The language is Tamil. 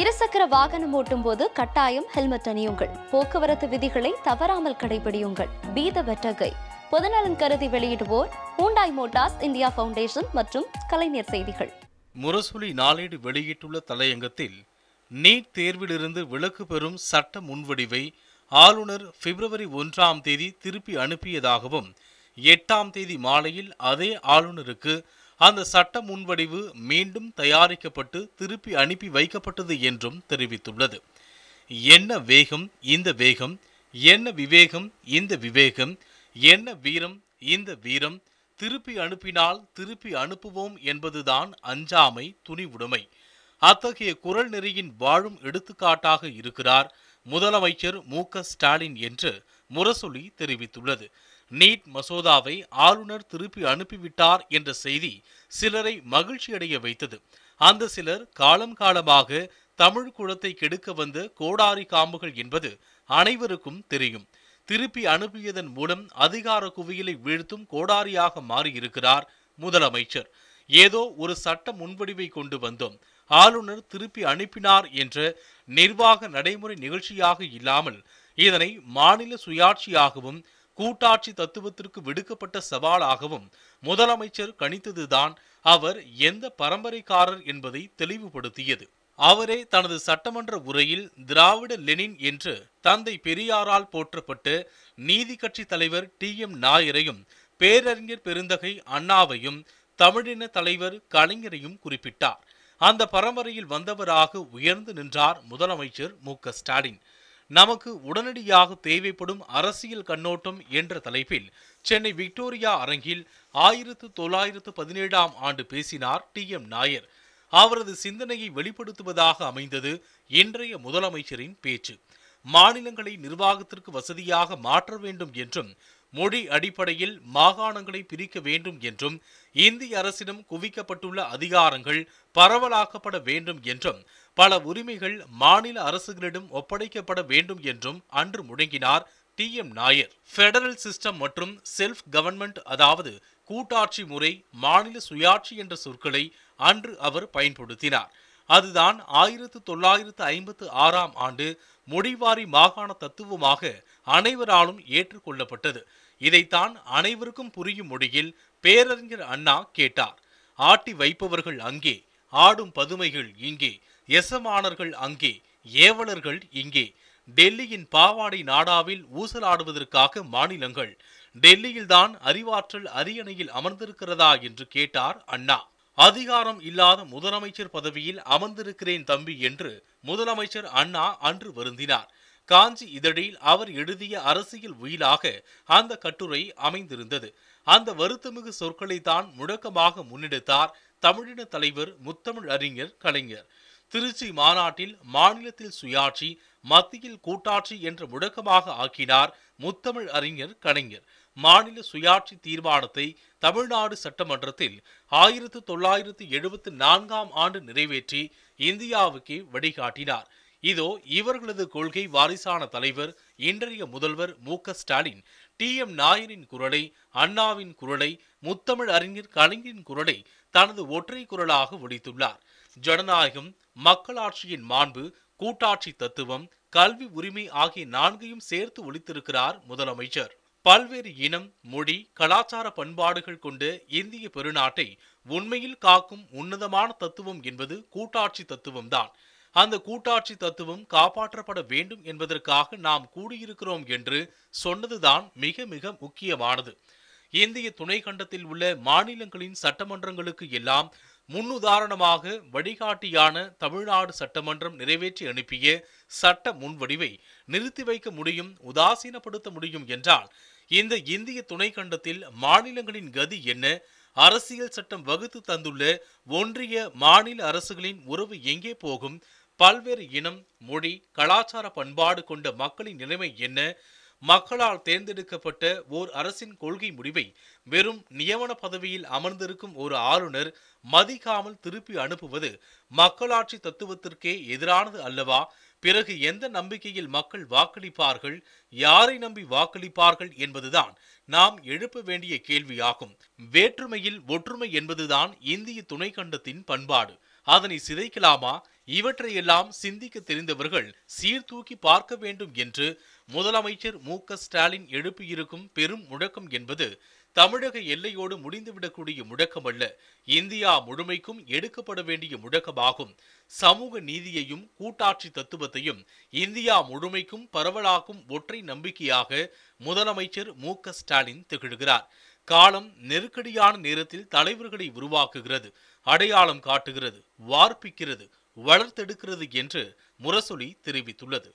இருசக்கர வாகனம் ஓட்டும் போது கட்டாயம் ஹெல்மெட் அணியுங்கள் போக்குவரத்து விதிகளை தவறாமல் கடைபிடியுங்கள் பீத வெட்டகை பொதுநலன் கருதி வெளியிடுவோர் ஹூண்டாய் மோட்டார்ஸ் இந்தியா பவுண்டேஷன் மற்றும் கலைஞர் செய்திகள் முரசொலி நாளேடு வெளியிட்டுள்ள தலையங்கத்தில் நீட் தேர்விலிருந்து விலக்கு பெறும் சட்ட முன்வடிவை ஆளுநர் பிப்ரவரி ஒன்றாம் தேதி திருப்பி அனுப்பியதாகவும் எட்டாம் தேதி மாலையில் அதே ஆளுநருக்கு அந்த சட்ட முன்வடிவு மீண்டும் தயாரிக்கப்பட்டு திருப்பி அனுப்பி வைக்கப்பட்டது என்றும் தெரிவித்துள்ளது என்ன வேகம் இந்த வேகம் என்ன விவேகம் இந்த விவேகம் என்ன வீரம் இந்த வீரம் திருப்பி அனுப்பினால் திருப்பி அனுப்புவோம் என்பதுதான் அஞ்சாமை துணிவுடைமை அத்தகைய குரல் நெறியின் வாழும் எடுத்துக்காட்டாக இருக்கிறார் முதலமைச்சர் மு ஸ்டாலின் என்று முரசொலி தெரிவித்துள்ளது நீட் மசோதாவை ஆளுநர் திருப்பி அனுப்பிவிட்டார் என்ற செய்தி சிலரை மகிழ்ச்சியடைய வைத்தது அந்த சிலர் காலம் காலமாக தமிழ் குளத்தை கெடுக்க வந்த கோடாரி காம்புகள் என்பது அனைவருக்கும் தெரியும் திருப்பி அனுப்பியதன் மூலம் அதிகார குவியலை வீழ்த்தும் கோடாரியாக மாறியிருக்கிறார் முதலமைச்சர் ஏதோ ஒரு சட்ட முன்வடிவை கொண்டு வந்தோம் ஆளுநர் திருப்பி அனுப்பினார் என்ற நிர்வாக நடைமுறை நிகழ்ச்சியாக இல்லாமல் இதனை மாநில சுயாட்சியாகவும் கூட்டாட்சி தத்துவத்திற்கு விடுக்கப்பட்ட சவாலாகவும் முதலமைச்சர் கணித்ததுதான் அவர் எந்த பரம்பரைக்காரர் என்பதை தெளிவுபடுத்தியது அவரே தனது சட்டமன்ற உரையில் திராவிட லெனின் என்று தந்தை பெரியாரால் போற்றப்பட்டு நீதி கட்சி தலைவர் டி எம் நாயரையும் பேரறிஞர் பெருந்தகை அண்ணாவையும் தமிழின தலைவர் கலைஞரையும் குறிப்பிட்டார் அந்த பரம்பரையில் வந்தவராக உயர்ந்து நின்றார் முதலமைச்சர் மு ஸ்டாலின் நமக்கு உடனடியாக தேவைப்படும் அரசியல் கண்ணோட்டம் என்ற தலைப்பில் சென்னை விக்டோரியா அரங்கில் ஆயிரத்து தொள்ளாயிரத்து பதினேழாம் ஆண்டு பேசினார் டி எம் நாயர் அவரது சிந்தனையை வெளிப்படுத்துவதாக அமைந்தது இன்றைய முதலமைச்சரின் பேச்சு மாநிலங்களை நிர்வாகத்திற்கு வசதியாக மாற்ற வேண்டும் என்றும் மொழி அடிப்படையில் மாகாணங்களை பிரிக்க வேண்டும் என்றும் இந்திய அரசிடம் குவிக்கப்பட்டுள்ள அதிகாரங்கள் பரவலாக்கப்பட வேண்டும் என்றும் பல உரிமைகள் மாநில அரசுகளிடம் ஒப்படைக்கப்பட வேண்டும் என்றும் அன்று முழங்கினார் T M Nair federal system மற்றும் செல்ஃப் கவர்மெண்ட் அதாவது கூட்டாட்சி முறை மாநில சுயாட்சி என்ற சொற்களை அன்று அவர் பயன்படுத்தினார் அதுதான் ஆயிரத்து தொள்ளாயிரத்து ஐம்பத்து ஆறாம் ஆண்டு மொழிவாரி மாகாண தத்துவமாக அனைவராலும் ஏற்றுக்கொள்ளப்பட்டது இதைத்தான் அனைவருக்கும் புரியும் மொழியில் பேரறிஞர் அண்ணா கேட்டார் ஆட்டி வைப்பவர்கள் அங்கே ஆடும் பதுமைகள் இங்கே எசமானர்கள் அங்கே ஏவலர்கள் இங்கே டெல்லியின் பாவாடை நாடாவில் ஊசலாடுவதற்காக மாநிலங்கள் டெல்லியில்தான் அறிவாற்றல் அரியணையில் அமர்ந்திருக்கிறதா என்று கேட்டார் அண்ணா அதிகாரம் இல்லாத முதலமைச்சர் பதவியில் அமர்ந்திருக்கிறேன் தம்பி என்று முதலமைச்சர் அண்ணா அன்று வருந்தினார் காஞ்சி இதழில் அவர் எழுதிய அரசியல் உயிலாக அந்த கட்டுரை அமைந்திருந்தது அந்த வருத்தமிகு சொற்களை தான் முழக்கமாக முன்னெடுத்தார் தமிழின தலைவர் முத்தமிழ் அறிஞர் கலைஞர் திருச்சி மாநாட்டில் மாநிலத்தில் சுயாட்சி மத்தியில் கூட்டாட்சி என்று முழக்கமாக ஆக்கினார் முத்தமிழ் அறிஞர் கலைஞர் மாநில சுயாட்சி தீர்மானத்தை தமிழ்நாடு சட்டமன்றத்தில் ஆயிரத்து தொள்ளாயிரத்து எழுபத்து நான்காம் ஆண்டு நிறைவேற்றி இந்தியாவுக்கு வழிகாட்டினார் இதோ இவர்களது கொள்கை வாரிசான தலைவர் இன்றைய முதல்வர் மு ஸ்டாலின் டி எம் நாயரின் குரலை அண்ணாவின் குரலை முத்தமிழ் அறிஞர் கலைஞரின் குரலை தனது ஒற்றை குரலாக ஒழித்துள்ளார் ஜனநாயகம் மக்களாட்சியின் மாண்பு கூட்டாட்சி தத்துவம் கல்வி உரிமை ஆகிய நான்கையும் சேர்த்து ஒழித்திருக்கிறார் முதலமைச்சர் பல்வேறு இனம் மொழி கலாச்சார பண்பாடுகள் கொண்ட இந்திய பெருநாட்டை உண்மையில் காக்கும் உன்னதமான தத்துவம் என்பது கூட்டாட்சி தத்துவம்தான் அந்த கூட்டாட்சி தத்துவம் காப்பாற்றப்பட வேண்டும் என்பதற்காக நாம் கூடியிருக்கிறோம் என்று சொன்னதுதான் மிக மிக முக்கியமானது இந்திய துணை கண்டத்தில் உள்ள மாநிலங்களின் சட்டமன்றங்களுக்கு எல்லாம் முன்னுதாரணமாக வழிகாட்டியான தமிழ்நாடு சட்டமன்றம் நிறைவேற்றி அனுப்பிய சட்ட முன்வடிவை நிறுத்தி வைக்க முடியும் உதாசீனப்படுத்த முடியும் என்றால் இந்த இந்திய துணை கண்டத்தில் மாநிலங்களின் கதி என்ன அரசியல் சட்டம் வகுத்து தந்துள்ள ஒன்றிய மாநில அரசுகளின் உறவு எங்கே போகும் பல்வேறு இனம் மொழி கலாச்சார பண்பாடு கொண்ட மக்களின் நிலைமை என்ன மக்களால் தேர்ந்தெடுக்கப்பட்ட ஓர் அரசின் கொள்கை முடிவை வெறும் நியமன பதவியில் அமர்ந்திருக்கும் ஒரு ஆளுநர் மதிக்காமல் திருப்பி அனுப்புவது மக்களாட்சி தத்துவத்திற்கே எதிரானது அல்லவா பிறகு எந்த நம்பிக்கையில் மக்கள் வாக்களிப்பார்கள் யாரை நம்பி வாக்களிப்பார்கள் என்பதுதான் நாம் எழுப்ப வேண்டிய கேள்வியாகும் வேற்றுமையில் ஒற்றுமை என்பதுதான் இந்திய துணைக்கண்டத்தின் பண்பாடு அதனை சிதைக்கலாமா இவற்றையெல்லாம் சிந்திக்க தெரிந்தவர்கள் சீர்தூக்கி பார்க்க வேண்டும் என்று முதலமைச்சர் மு ஸ்டாலின் எழுப்பியிருக்கும் பெரும் முழக்கம் என்பது தமிழக எல்லையோடு முடிந்துவிடக்கூடிய அல்ல இந்தியா முழுமைக்கும் எடுக்கப்பட வேண்டிய முழக்கமாகும் சமூக நீதியையும் கூட்டாட்சி தத்துவத்தையும் இந்தியா முழுமைக்கும் பரவலாக்கும் ஒற்றை நம்பிக்கையாக முதலமைச்சர் மு ஸ்டாலின் திகழ்கிறார் காலம் நெருக்கடியான நேரத்தில் தலைவர்களை உருவாக்குகிறது அடையாளம் காட்டுகிறது வார்ப்பிக்கிறது வளர்த்தெடுக்கிறது என்று முரசொலி தெரிவித்துள்ளது